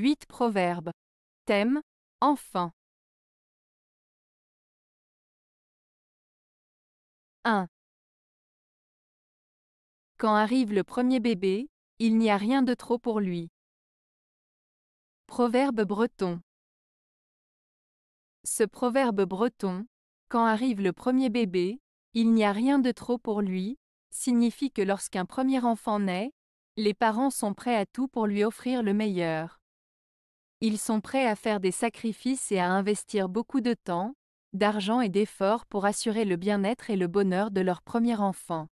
8 Proverbes. Thème Enfant. 1. Quand arrive le premier bébé, il n'y a rien de trop pour lui. Proverbe breton. Ce proverbe breton, quand arrive le premier bébé, il n'y a rien de trop pour lui, signifie que lorsqu'un premier enfant naît, les parents sont prêts à tout pour lui offrir le meilleur. Ils sont prêts à faire des sacrifices et à investir beaucoup de temps, d'argent et d'efforts pour assurer le bien-être et le bonheur de leur premier enfant.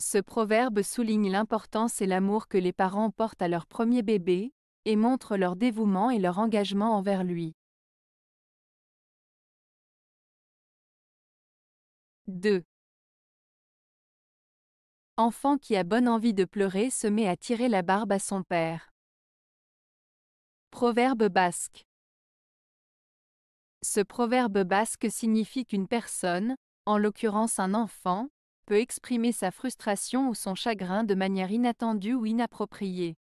Ce proverbe souligne l'importance et l'amour que les parents portent à leur premier bébé, et montre leur dévouement et leur engagement envers lui. 2. Enfant qui a bonne envie de pleurer se met à tirer la barbe à son père. Proverbe basque. Ce proverbe basque signifie qu'une personne, en l'occurrence un enfant, peut exprimer sa frustration ou son chagrin de manière inattendue ou inappropriée.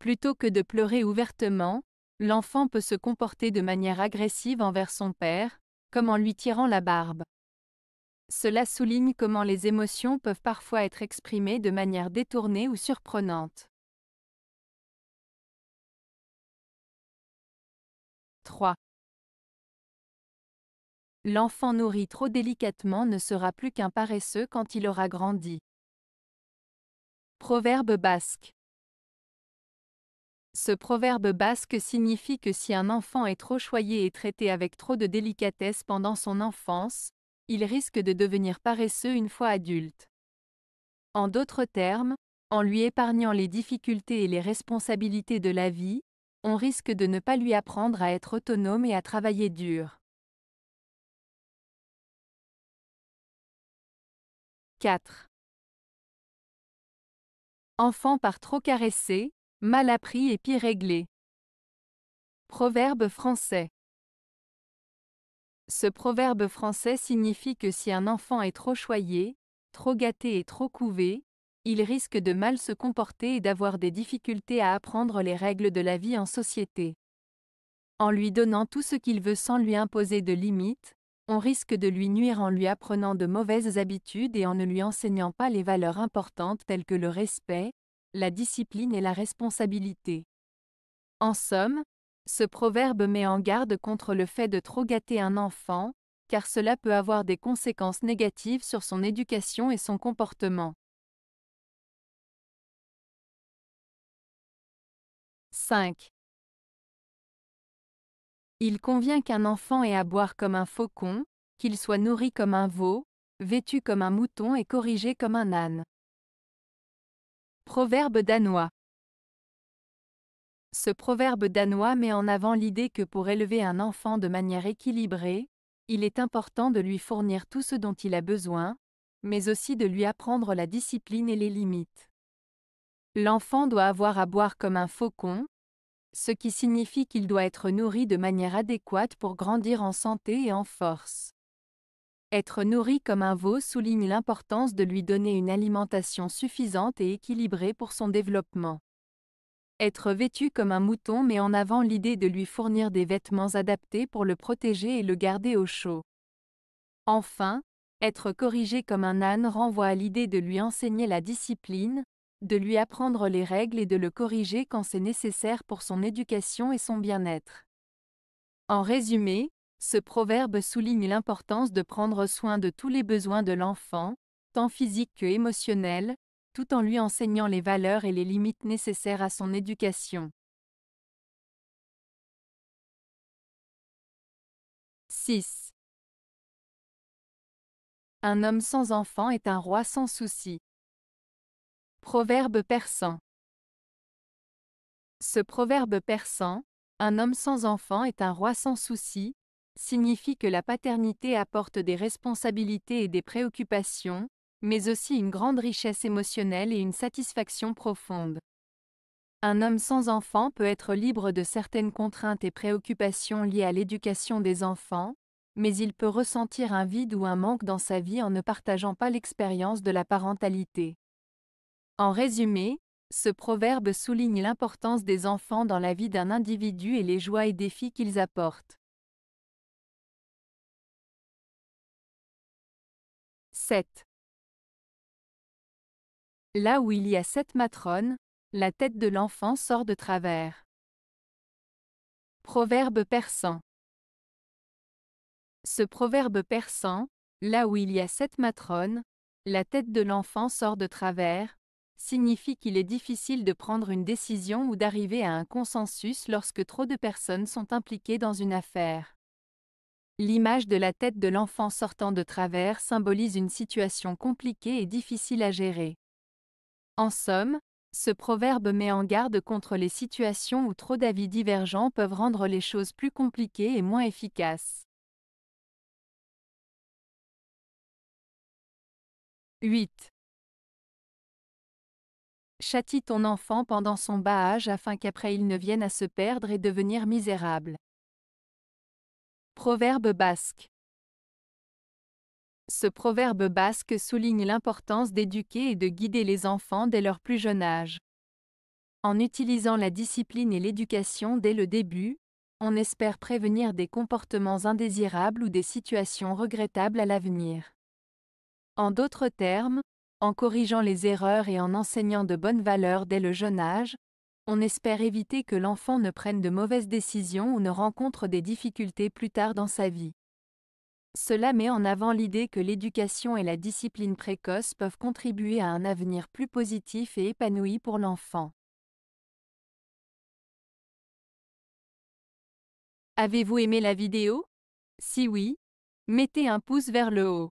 Plutôt que de pleurer ouvertement, l'enfant peut se comporter de manière agressive envers son père, comme en lui tirant la barbe. Cela souligne comment les émotions peuvent parfois être exprimées de manière détournée ou surprenante. L'enfant nourri trop délicatement ne sera plus qu'un paresseux quand il aura grandi. Proverbe basque. Ce proverbe basque signifie que si un enfant est trop choyé et traité avec trop de délicatesse pendant son enfance, il risque de devenir paresseux une fois adulte. En d'autres termes, en lui épargnant les difficultés et les responsabilités de la vie, on risque de ne pas lui apprendre à être autonome et à travailler dur. 4. Enfant par trop caressé, mal appris et pire réglé. Proverbe français. Ce proverbe français signifie que si un enfant est trop choyé, trop gâté et trop couvé, il risque de mal se comporter et d'avoir des difficultés à apprendre les règles de la vie en société. En lui donnant tout ce qu'il veut sans lui imposer de limites, on risque de lui nuire en lui apprenant de mauvaises habitudes et en ne lui enseignant pas les valeurs importantes telles que le respect, la discipline et la responsabilité. En somme, ce proverbe met en garde contre le fait de trop gâter un enfant, car cela peut avoir des conséquences négatives sur son éducation et son comportement. 5. Il convient qu'un enfant ait à boire comme un faucon, qu'il soit nourri comme un veau, vêtu comme un mouton et corrigé comme un âne. Proverbe danois. Ce proverbe danois met en avant l'idée que pour élever un enfant de manière équilibrée, il est important de lui fournir tout ce dont il a besoin, mais aussi de lui apprendre la discipline et les limites. L'enfant doit avoir à boire comme un faucon, ce qui signifie qu'il doit être nourri de manière adéquate pour grandir en santé et en force. Être nourri comme un veau souligne l'importance de lui donner une alimentation suffisante et équilibrée pour son développement. Être vêtu comme un mouton met en avant l'idée de lui fournir des vêtements adaptés pour le protéger et le garder au chaud. Enfin, être corrigé comme un âne renvoie à l'idée de lui enseigner la discipline, de lui apprendre les règles et de le corriger quand c'est nécessaire pour son éducation et son bien-être. En résumé, ce proverbe souligne l'importance de prendre soin de tous les besoins de l'enfant, tant physiques que émotionnels, tout en lui enseignant les valeurs et les limites nécessaires à son éducation. 6. Un homme sans enfant est un roi sans souci. Proverbe persan. Ce proverbe persan, un homme sans enfant est un roi sans souci, signifie que la paternité apporte des responsabilités et des préoccupations, mais aussi une grande richesse émotionnelle et une satisfaction profonde. Un homme sans enfant peut être libre de certaines contraintes et préoccupations liées à l'éducation des enfants, mais il peut ressentir un vide ou un manque dans sa vie en ne partageant pas l'expérience de la parentalité. En résumé, ce proverbe souligne l'importance des enfants dans la vie d'un individu et les joies et défis qu'ils apportent. 7. Là où il y a sept matrones, la tête de l'enfant sort de travers. Proverbe persan. Ce proverbe persan, là où il y a sept matrones, la tête de l'enfant sort de travers, signifie qu'il est difficile de prendre une décision ou d'arriver à un consensus lorsque trop de personnes sont impliquées dans une affaire. L'image de la tête de l'enfant sortant de travers symbolise une situation compliquée et difficile à gérer. En somme, ce proverbe met en garde contre les situations où trop d'avis divergents peuvent rendre les choses plus compliquées et moins efficaces. 8. Châtie ton enfant pendant son bas âge afin qu'après il ne vienne à se perdre et devenir misérable. Proverbe basque. Ce proverbe basque souligne l'importance d'éduquer et de guider les enfants dès leur plus jeune âge. En utilisant la discipline et l'éducation dès le début, on espère prévenir des comportements indésirables ou des situations regrettables à l'avenir. En d'autres termes, en corrigeant les erreurs et en enseignant de bonnes valeurs dès le jeune âge, on espère éviter que l'enfant ne prenne de mauvaises décisions ou ne rencontre des difficultés plus tard dans sa vie. Cela met en avant l'idée que l'éducation et la discipline précoce peuvent contribuer à un avenir plus positif et épanoui pour l'enfant. Avez-vous aimé la vidéo Si oui, mettez un pouce vers le haut.